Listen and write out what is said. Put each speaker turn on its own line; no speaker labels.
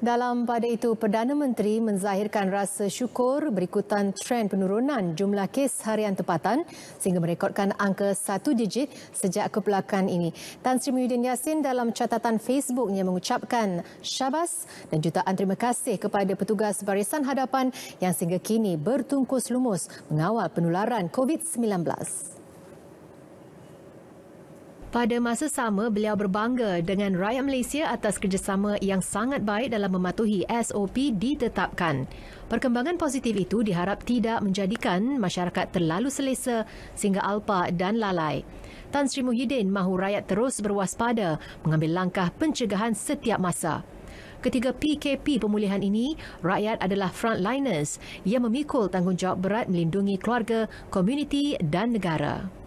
Dalam pada itu, Perdana Menteri menzahirkan rasa syukur berikutan tren penurunan jumlah kes harian tempatan sehingga merekodkan angka satu digit sejak kebelakangan ini. Tan Sri Muhyiddin Yassin dalam catatan Facebooknya mengucapkan syabas dan jutaan terima kasih kepada petugas barisan hadapan yang sehingga kini bertungkus lumus mengawal penularan COVID-19. Pada masa sama, beliau berbangga dengan rakyat Malaysia atas kerjasama yang sangat baik dalam mematuhi SOP ditetapkan. Perkembangan positif itu diharap tidak menjadikan masyarakat terlalu selesa sehingga alpa dan lalai. Tan Sri Muhyiddin mahu rakyat terus berwaspada mengambil langkah pencegahan setiap masa. Ketiga PKP pemulihan ini, rakyat adalah frontliners yang memikul tanggungjawab berat melindungi keluarga, komuniti dan negara.